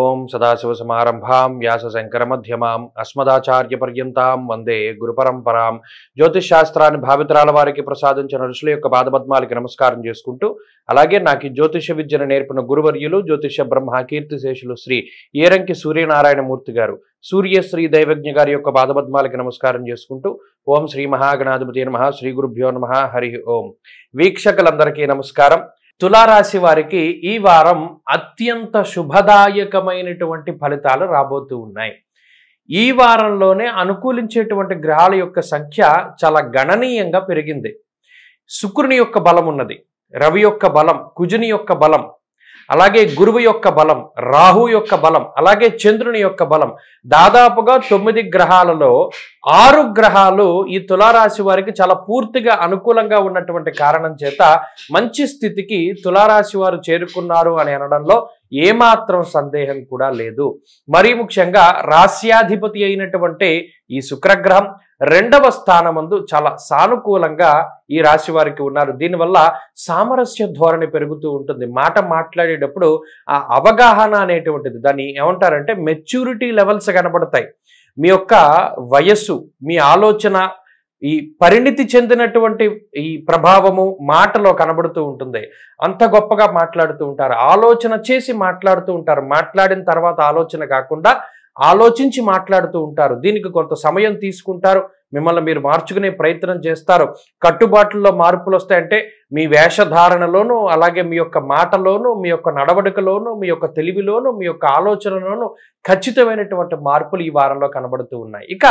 ఓం సదాశివ వ్యాస శంకర మధ్యమాం అస్మదాచార్య పర్యంతాం వందే జ్యోతిష్ శాస్త్రాన్ని భావితరాల వారికి ప్రసాదించిన ఋషుల యొక్క పాదపద్మాలకి నమస్కారం చేసుకుంటూ అలాగే నాకు జ్యోతిష విద్యను నేర్పిన గురువర్యులు జ్యోతిష బ్రహ్మ కీర్తిశేషులు శ్రీ ఏరంకి సూర్యనారాయణమూర్తి గారు సూర్య శ్రీ దైవజ్ఞ గారి యొక్క పాదపద్మాలకి నమస్కారం చేసుకుంటూ ఓం శ్రీ మహాగణాధిపతి నమ శ్రీ గురుభ్యో నమ హరి ఓం వీక్షకులందరికీ నమస్కారం తులారాశి వారికి ఈ వారం అత్యంత శుభదాయకమైనటువంటి ఫలితాలు రాబోతూ ఉన్నాయి ఈ వారంలోనే అనుకూలించేటువంటి గ్రహాల యొక్క సంఖ్య చాలా గణనీయంగా పెరిగింది శుక్రుని యొక్క బలం ఉన్నది రవి యొక్క బలం కుజుని యొక్క బలం అలాగే గురువు యొక్క బలం రాహు యొక్క బలం అలాగే చంద్రుని యొక్క బలం దాదాపుగా తొమ్మిది గ్రహాలలో ఆరు గ్రహాలు ఈ తులారాశి వారికి చాలా పూర్తిగా అనుకూలంగా ఉన్నటువంటి కారణం చేత మంచి స్థితికి తులారాశి వారు చేరుకున్నారు అని అనడంలో ఏమాత్రం సందేహం కూడా లేదు మరీ ముఖ్యంగా రాశ్యాధిపతి అయినటువంటి ఈ శుక్రగ్రహం రెండవ స్థానమందు చాలా సానుకూలంగా ఈ రాశి వారికి ఉన్నారు దీనివల్ల సామరస్య ధోరణి పెరుగుతూ ఉంటుంది మాట మాట్లాడేటప్పుడు ఆ అవగాహన అనేటువంటిది దాన్ని ఏమంటారంటే మెచ్యూరిటీ లెవెల్స్ కనబడతాయి మీ యొక్క వయస్సు మీ ఆలోచన ఈ పరిణితి చెందినటువంటి ఈ ప్రభావము మాటలో కనబడుతూ ఉంటుంది అంత గొప్పగా మాట్లాడుతూ ఉంటారు ఆలోచన చేసి మాట్లాడుతూ ఉంటారు మాట్లాడిన తర్వాత ఆలోచన కాకుండా ఆలోచించి మాట్లాడుతూ ఉంటారు దీనికి కొంత సమయం తీసుకుంటారు మిమ్మల్ని మీరు మార్చుకునే ప్రయత్నం చేస్తారు కట్టుబాట్లలో మార్పులు వస్తాయంటే మీ వేషధారణలోనూ అలాగే మీ యొక్క మాటలోనూ మీ యొక్క నడవడికలోనూ మీ యొక్క తెలివిలోనూ మీ యొక్క ఆలోచనలోనూ ఖచ్చితమైనటువంటి మార్పులు ఈ వారంలో కనబడుతూ ఉన్నాయి ఇక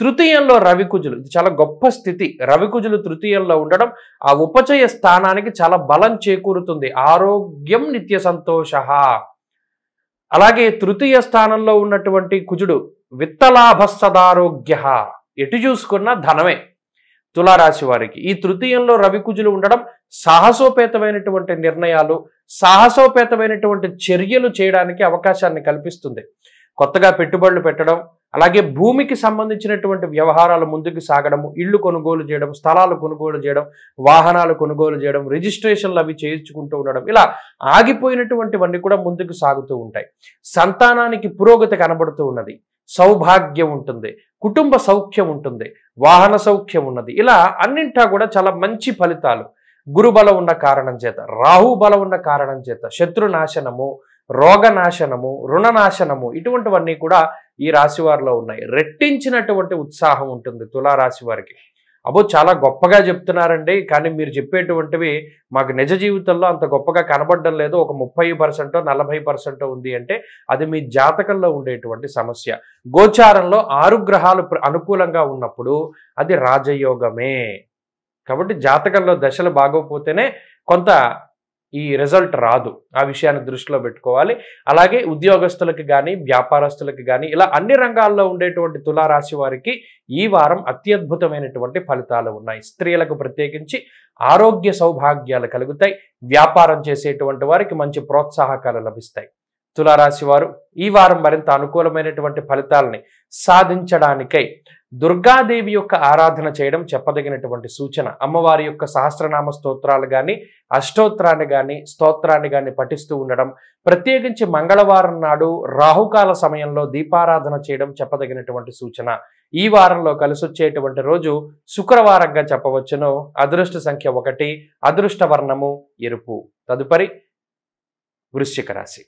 తృతీయంలో రవికుజులు ఇది చాలా గొప్ప స్థితి రవికుజులు తృతీయంలో ఉండడం ఆ ఉపచయ స్థానానికి చాలా బలం చేకూరుతుంది ఆరోగ్యం నిత్య సంతోష అలాగే తృతీయ స్థానంలో ఉన్నటువంటి కుజుడు విత్తలాభ సదారోగ్య ఎటు చూసుకున్న ధనమే తులారాశి వారికి ఈ తృతీయంలో రవి కుజులు ఉండడం సాహసోపేతమైనటువంటి నిర్ణయాలు సాహసోపేతమైనటువంటి చర్యలు చేయడానికి అవకాశాన్ని కల్పిస్తుంది కొత్తగా పెట్టుబడులు పెట్టడం అలాగే భూమికి సంబంధించినటువంటి వ్యవహారాలు ముందుకు సాగడము ఇళ్ళు కొనుగోలు చేయడం స్థలాలు కొనుగోలు చేయడం వాహనాలు కొనుగోలు చేయడం రిజిస్ట్రేషన్లు అవి చేయించుకుంటూ ఉండడం ఇలా ఆగిపోయినటువంటివన్నీ కూడా ముందుకు సాగుతూ ఉంటాయి సంతానానికి పురోగతి కనబడుతూ ఉన్నది సౌభాగ్యం ఉంటుంది కుటుంబ సౌఖ్యం ఉంటుంది వాహన సౌఖ్యం ఉన్నది ఇలా అన్నింటా కూడా చాలా మంచి ఫలితాలు గురుబలం ఉన్న కారణం చేత రాహు బలం ఉన్న కారణం చేత శత్రునాశనము రోగనాశనము రుణనాశనము ఇటువంటివన్నీ కూడా ఈ రాశి వారిలో ఉన్నాయి రెట్టించినటువంటి ఉత్సాహం ఉంటుంది తులారాశి వారికి అబ్బో చాలా గొప్పగా చెప్తున్నారండి కానీ మీరు చెప్పేటువంటివి మాకు నిజ జీవితంలో అంత గొప్పగా కనబడడం లేదు ఒక ముప్పై పర్సెంటో నలభై పర్సెంటో ఉంది అంటే అది మీ జాతకంలో ఉండేటువంటి సమస్య గోచారంలో ఆరు గ్రహాలు అనుకూలంగా ఉన్నప్పుడు అది రాజయోగమే కాబట్టి జాతకంలో దశలు బాగోపోతేనే కొంత ఈ రిజల్ట్ రాదు ఆ విషయాన్ని దృష్టిలో పెట్టుకోవాలి అలాగే ఉద్యోగస్తులకు కానీ వ్యాపారస్తులకు కానీ ఇలా అన్ని రంగాల్లో ఉండేటువంటి తులారాశి వారికి ఈ వారం అత్యద్భుతమైనటువంటి ఫలితాలు ఉన్నాయి స్త్రీలకు ప్రత్యేకించి ఆరోగ్య సౌభాగ్యాలు కలుగుతాయి వ్యాపారం చేసేటువంటి వారికి మంచి ప్రోత్సాహకాలు లభిస్తాయి తులారాశి వారు ఈ వారం మరింత అనుకూలమైనటువంటి ఫలితాలని సాధించడానికై దుర్గాదేవి యొక్క ఆరాధన చేయడం చెప్పదగినటువంటి సూచన అమ్మవారి యొక్క సహస్రనామ స్తోత్రాలు కానీ అష్టోత్రాన్ని కానీ స్తోత్రాన్ని కానీ పఠిస్తూ ఉండడం ప్రత్యేకించి మంగళవారం నాడు రాహుకాల సమయంలో దీపారాధన చేయడం చెప్పదగినటువంటి సూచన ఈ వారంలో కలిసొచ్చేటువంటి రోజు శుక్రవారంగా చెప్పవచ్చును అదృష్ట సంఖ్య ఒకటి అదృష్ట వర్ణము ఎరుపు తదుపరి వృశ్చిక రాశి